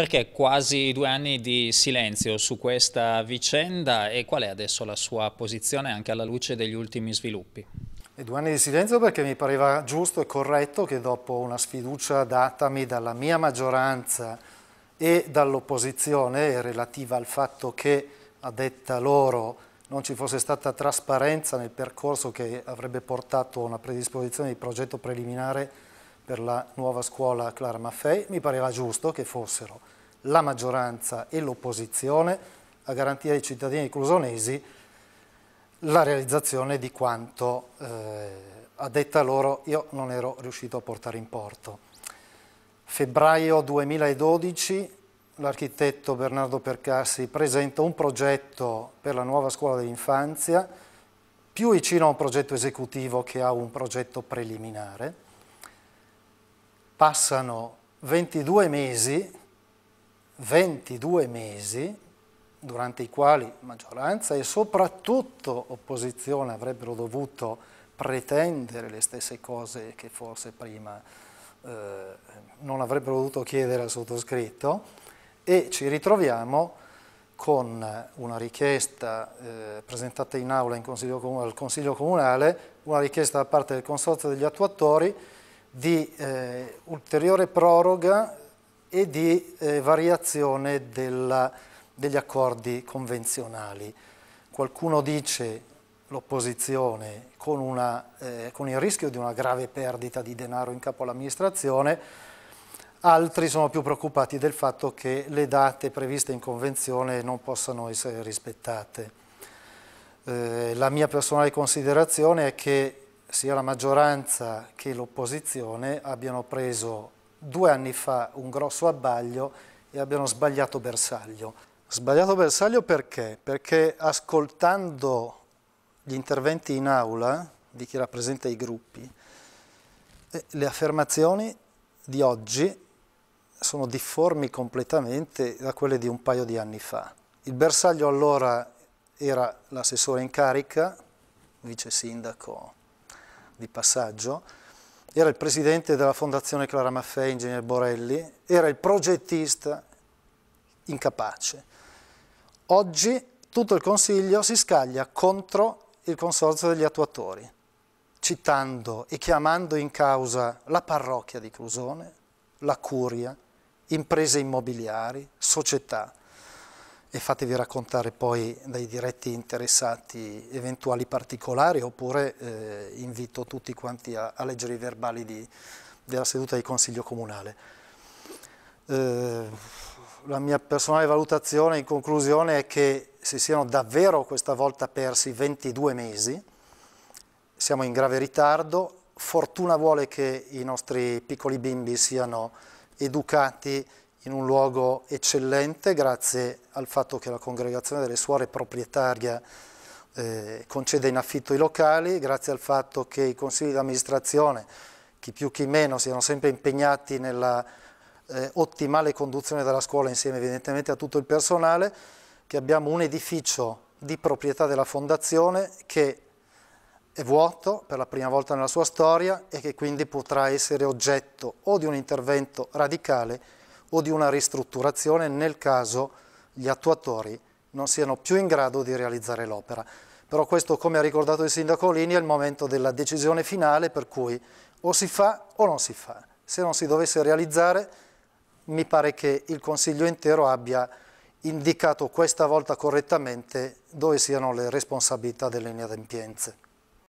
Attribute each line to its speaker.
Speaker 1: perché quasi due anni di silenzio su questa vicenda e qual è adesso la sua posizione anche alla luce degli ultimi sviluppi? E due anni di silenzio perché mi pareva giusto e corretto che dopo una sfiducia datami dalla mia maggioranza e dall'opposizione relativa al fatto che, a detta loro, non ci fosse stata trasparenza nel percorso che avrebbe portato a una predisposizione di progetto preliminare per la nuova scuola Clara Maffei, mi pareva giusto che fossero la maggioranza e l'opposizione a garantire ai cittadini clusonesi la realizzazione di quanto eh, a detta loro io non ero riuscito a portare in porto. Febbraio 2012 l'architetto Bernardo Percassi presenta un progetto per la nuova scuola dell'infanzia più vicino a un progetto esecutivo che a un progetto preliminare passano 22 mesi, 22 mesi, durante i quali maggioranza e soprattutto opposizione avrebbero dovuto pretendere le stesse cose che forse prima eh, non avrebbero dovuto chiedere al sottoscritto e ci ritroviamo con una richiesta eh, presentata in aula in consiglio, al Consiglio Comunale, una richiesta da parte del Consorzio degli Attuatori di eh, ulteriore proroga e di eh, variazione della, degli accordi convenzionali. Qualcuno dice l'opposizione con, eh, con, il rischio di una grave perdita di denaro in capo all'amministrazione, altri sono più preoccupati del fatto che le date previste in convenzione non possano essere rispettate. Eh, la mia personale considerazione è che sia la maggioranza che l'opposizione abbiano preso due anni fa un grosso abbaglio e abbiano sbagliato bersaglio. Sbagliato bersaglio perché? Perché ascoltando gli interventi in aula di chi rappresenta i gruppi, eh, le affermazioni di oggi sono difformi completamente da quelle di un paio di anni fa. Il bersaglio allora era l'assessore in carica, vice sindaco di passaggio, era il presidente della Fondazione Clara Maffei, ingegner Borelli, era il progettista incapace. Oggi tutto il Consiglio si scaglia contro il Consorzio degli Attuatori, citando e chiamando in causa la parrocchia di Clusone, la curia, imprese immobiliari, società e fatevi raccontare poi dai diretti interessati eventuali particolari oppure eh, invito tutti quanti a, a leggere i verbali di, della seduta di Consiglio Comunale. Eh, la mia personale valutazione in conclusione è che si siano davvero questa volta persi 22 mesi, siamo in grave ritardo, fortuna vuole che i nostri piccoli bimbi siano educati in un luogo eccellente grazie al fatto che la congregazione delle suore proprietaria eh, concede in affitto i locali, grazie al fatto che i consigli di amministrazione, chi più chi meno, siano sempre impegnati nella eh, ottimale conduzione della scuola insieme evidentemente a tutto il personale, che abbiamo un edificio di proprietà della fondazione che è vuoto per la prima volta nella sua storia e che quindi potrà essere oggetto o di un intervento radicale o di una ristrutturazione nel caso gli attuatori non siano più in grado di realizzare l'opera. Però questo, come ha ricordato il Sindaco Lini, è il momento della decisione finale per cui o si fa o non si fa. Se non si dovesse realizzare, mi pare che il Consiglio intero abbia indicato questa volta correttamente dove siano le responsabilità delle inadempienze.